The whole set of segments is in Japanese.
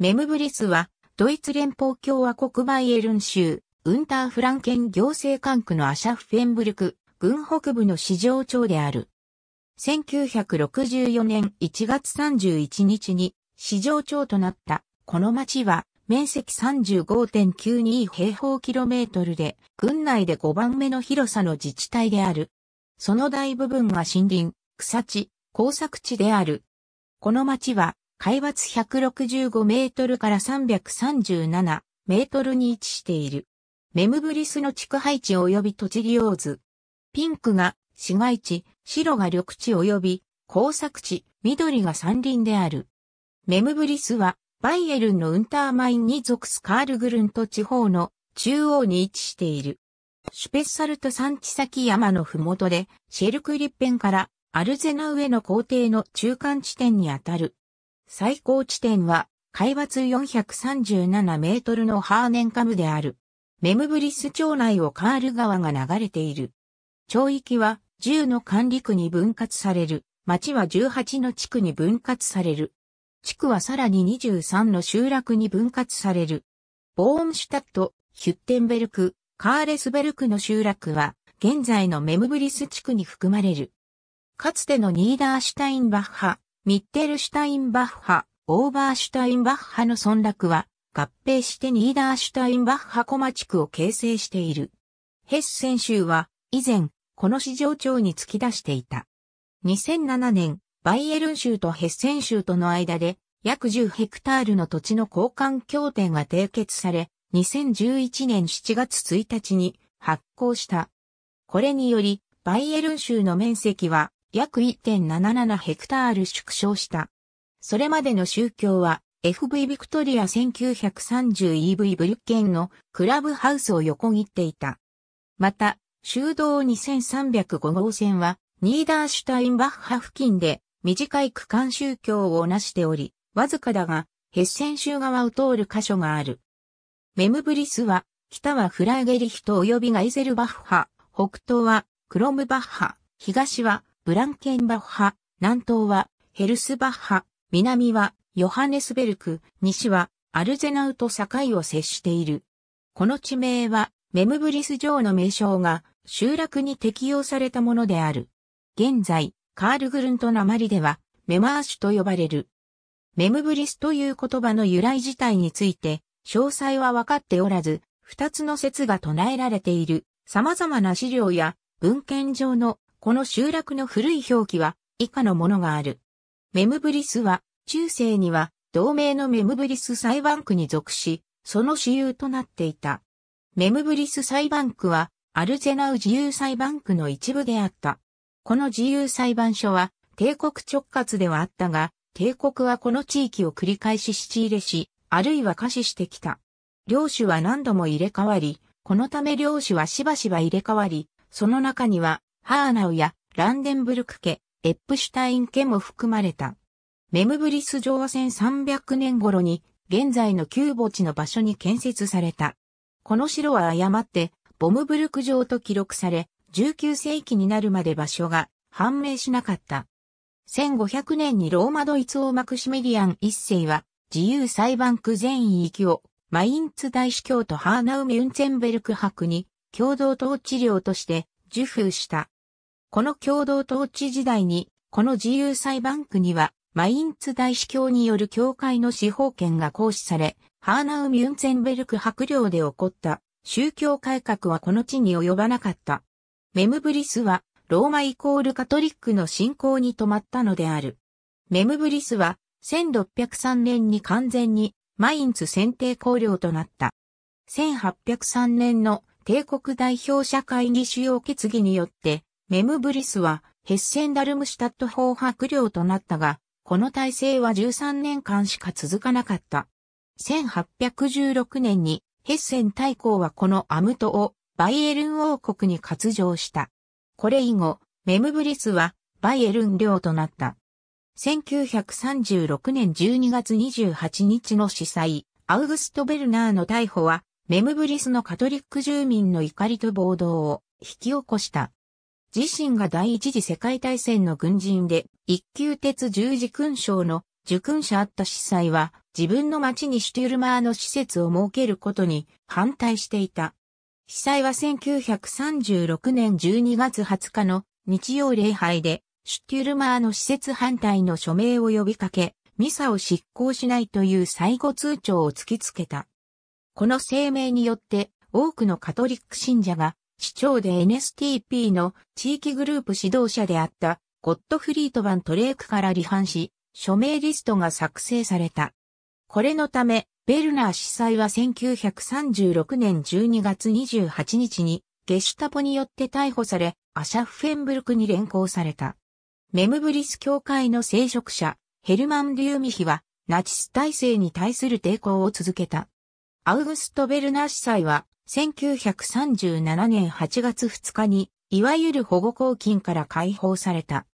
メムブリスは、ドイツ連邦共和国バイエルン州、ウンターフランケン行政管区のアシャフフェンブルク、軍北部の市場町である。1964年1月31日に市場町となった、この町は、面積35.92平方キロメートルで、軍内で5番目の広さの自治体である。その大部分が森林、草地、工作地である。この町は、海抜165メートルから337メートルに位置している。メムブリスの地区配置及び土地利用図。ピンクが市街地、白が緑地及び工作地、緑が山林である。メムブリスはバイエルンのウンターマインに属すカールグルント地方の中央に位置している。シュペッサルト山地先山のふもとで、シェルクリッペンからアルゼナ上の皇帝の中間地点にあたる。最高地点は、海抜437メートルのハーネンカムである。メムブリス町内をカール川が流れている。町域は10の管理区に分割される。町は18の地区に分割される。地区はさらに23の集落に分割される。ボーンシュタット、ヒュッテンベルク、カーレスベルクの集落は、現在のメムブリス地区に含まれる。かつてのニーダーシュタインバッハ、ミッテルシュタインバッハ、オーバーシュタインバッハの村落は、合併してニーダーシュタインバッハコマ地区を形成している。ヘッセン州は、以前、この市場町に突き出していた。2007年、バイエルン州とヘッセン州との間で、約10ヘクタールの土地の交換協定が締結され、2011年7月1日に発行した。これにより、バイエルン州の面積は約1.77ヘクタール縮小した。それまでの宗教は FV ビクトリア 1930EV ブリュッケンのクラブハウスを横切っていた。また、修道2305号線はニーダーシュタインバッハ付近で短い区間宗教をなしており、わずかだが、ヘッセン州側を通る箇所がある。メムブリスは、北はフラーゲリヒト及びガイゼルバッハ、北東はクロムバッハ、東はブランケンバッハ、南東はヘルスバッハ、南はヨハネスベルク、西はアルゼナウと境を接している。この地名はメムブリス城の名称が集落に適用されたものである。現在、カールグルント鉛ではメマーシュと呼ばれる。メムブリスという言葉の由来自体について、詳細は分かっておらず、二つの説が唱えられている様々な資料や文献上のこの集落の古い表記は以下のものがある。メムブリスは中世には同盟のメムブリス裁判区に属し、その主有となっていた。メムブリス裁判区はアルゼナウ自由裁判区の一部であった。この自由裁判所は帝国直轄ではあったが、帝国はこの地域を繰り返し仕入れし、あるいは可視してきた。領主は何度も入れ替わり、このため領主はしばしば入れ替わり、その中にはハーナウやランデンブルク家、エップシュタイン家も含まれた。メムブリス城は1300年頃に現在の旧墓地の場所に建設された。この城は誤ってボムブルク城と記録され、19世紀になるまで場所が判明しなかった。1500年にローマドイツ王マクシメリアン一世は自由裁判区全域をマインツ大司教とハーナウミュンツェンベルク博に共同統治領として受封した。この共同統治時代に、この自由裁判区には、マインツ大司教による教会の司法権が行使され、ハーナウ・ミュンツェンベルク伯領で起こった宗教改革はこの地に及ばなかった。メムブリスはローマイコールカトリックの信仰に止まったのである。メムブリスは1603年に完全にマインツ選定公領となった。1803年の帝国代表者会議主要決議によってメムブリスはヘッセンダルムシュタット法白領となったが、この体制は13年間しか続かなかった。1816年にヘッセン大公はこのアムトをバイエルン王国に割譲した。これ以後、メムブリスはバイエルン領となった。1936年12月28日の司祭、アウグスト・ベルナーの逮捕は、メムブリスのカトリック住民の怒りと暴動を引き起こした。自身が第一次世界大戦の軍人で、一級鉄十字勲章の受勲者あった司祭は、自分の町にシュテュルマーの施設を設けることに反対していた。司祭は1936年12月20日の日曜礼拝で、シュテュルマーの施設反対の署名を呼びかけ、ミサを執行しないという最後通帳を突きつけた。この声明によって多くのカトリック信者が市長で NSTP の地域グループ指導者であったゴッドフリート・バントレークから離反し、署名リストが作成された。これのため、ベルナー司祭は1936年12月28日にゲシュタポによって逮捕され、アシャフフェンブルクに連行された。メムブリス教会の聖職者、ヘルマン・リューミヒは、ナチス体制に対する抵抗を続けた。アウグスト・ベルナー司祭は、1937年8月2日に、いわゆる保護公金から解放された。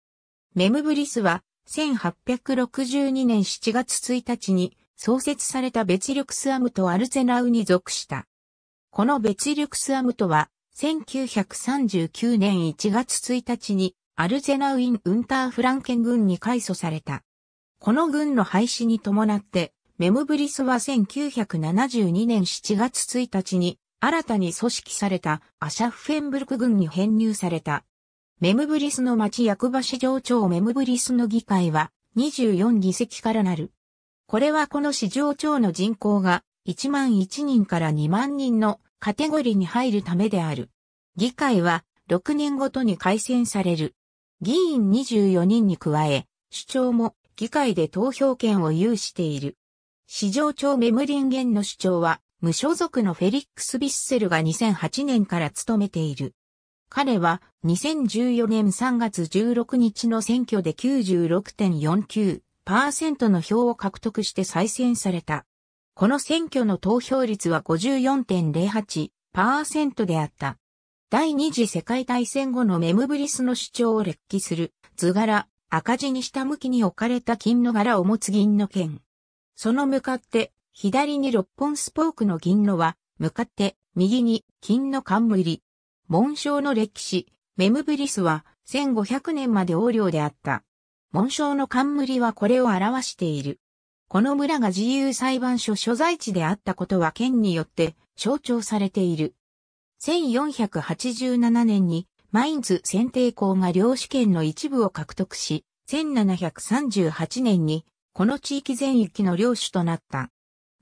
メムブリスは、1862年7月1日に創設されたベチルクスアムとアルゼナウに属した。このベチルクスアムとは、1939年1月1日にアルゼナウイン・ウンター・フランケン軍に改組された。この軍の廃止に伴って、メムブリスは1972年7月1日に新たに組織されたアシャフフェンブルク軍に編入された。メムブリスの町役場市場長メムブリスの議会は24議席からなる。これはこの市場長の人口が1万1人から2万人のカテゴリーに入るためである。議会は6年ごとに改選される。議員24人に加え、首長も議会で投票権を有している。市場長メムリンゲンの主張は、無所属のフェリックス・ビッセルが2008年から務めている。彼は2014年3月16日の選挙で96.49%の票を獲得して再選された。この選挙の投票率は54.08%であった。第二次世界大戦後のメムブリスの主張を劣記する図柄、赤字に下向きに置かれた金の柄を持つ銀の剣。その向かって、左に六本スポークの銀のは、向かって、右に金の冠。紋章の歴史、メムブリスは1500年まで横領であった。紋章の冠はこれを表している。この村が自由裁判所所在地であったことは県によって象徴されている。1487年にマインズ選定校が領主権の一部を獲得し、1738年にこの地域全域の領主となった。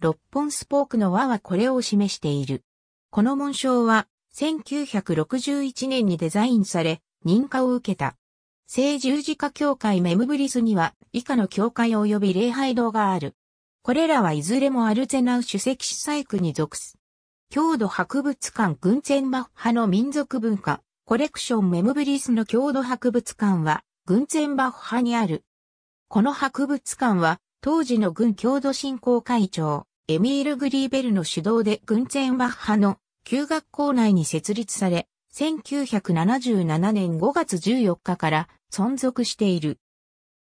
六本スポークの輪はこれを示している。この紋章は、1961年にデザインされ、認可を受けた。聖十字架教会メムブリスには、以下の教会及び礼拝堂がある。これらはいずれもアルゼナウ主席司祭区に属す。郷土博物館軍前マッハの民族文化、コレクションメムブリスの郷土博物館は、軍前バッハにあるこの博物館は、当時の軍共同振興会長、エミール・グリーベルの主導で軍前バッハの旧学校内に設立され、1977年5月14日から存続している。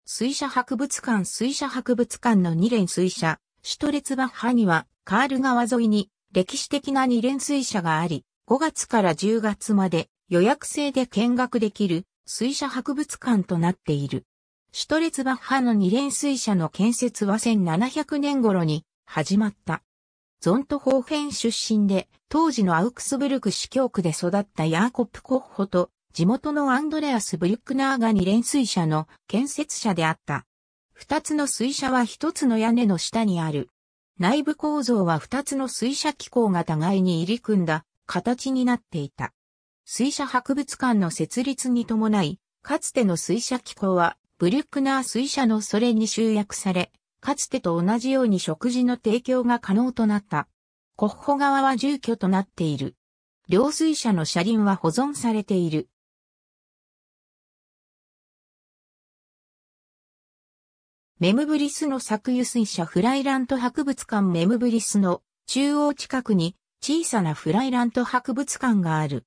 水車博物館水車博物館の二連水車、シュトレツバッハには、カール川沿いに歴史的な二連水車があり、5月から10月まで予約制で見学できる水車博物館となっている。シュトレツバッハの二連水車の建設は1700年頃に始まった。ゾントホーフェン出身で、当時のアウクスブルク市教区で育ったヤーコップ・コッホと、地元のアンドレアス・ブリュックナーが二連水車の建設者であった。二つの水車は一つの屋根の下にある。内部構造は二つの水車機構が互いに入り組んだ形になっていた。水車博物館の設立に伴い、かつての水車機構はブリュックナー水車のそれに集約され、かつてと同じように食事の提供が可能となった。コッホは住居となっている。両水車の車輪は保存されている。メムブリスの作油水車フライラント博物館メムブリスの中央近くに小さなフライラント博物館がある。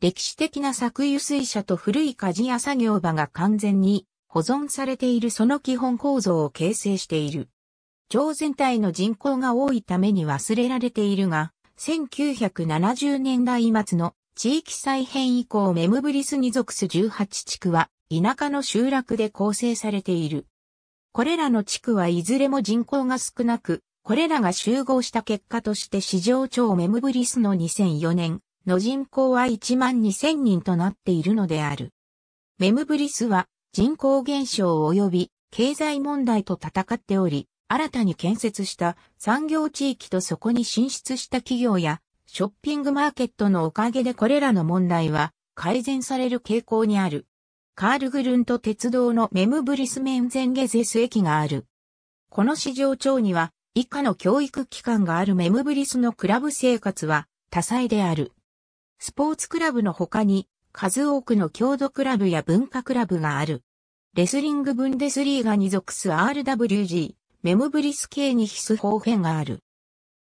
歴史的な作油水車と古い鍛冶屋作業場が完全に保存されているその基本構造を形成している。町全体の人口が多いために忘れられているが、1970年代末の地域再編以降メムブリスに属す18地区は田舎の集落で構成されている。これらの地区はいずれも人口が少なく、これらが集合した結果として市場町メムブリスの2004年の人口は1万2000人となっているのである。メムブリスは人口減少及び経済問題と戦っており、新たに建設した産業地域とそこに進出した企業やショッピングマーケットのおかげでこれらの問題は改善される傾向にある。カールグルント鉄道のメムブリスメンゼンゲゼス駅がある。この市場町には以下の教育機関があるメムブリスのクラブ生活は多彩である。スポーツクラブの他に数多くの郷土クラブや文化クラブがある。レスリングブンデスリーガに属す RWG、メムブリス系に必須方編がある。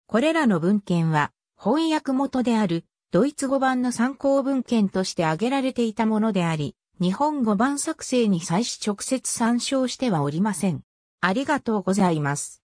これらの文献は、翻訳元である、ドイツ語版の参考文献として挙げられていたものであり、日本語版作成に際し直接参照してはおりません。ありがとうございます。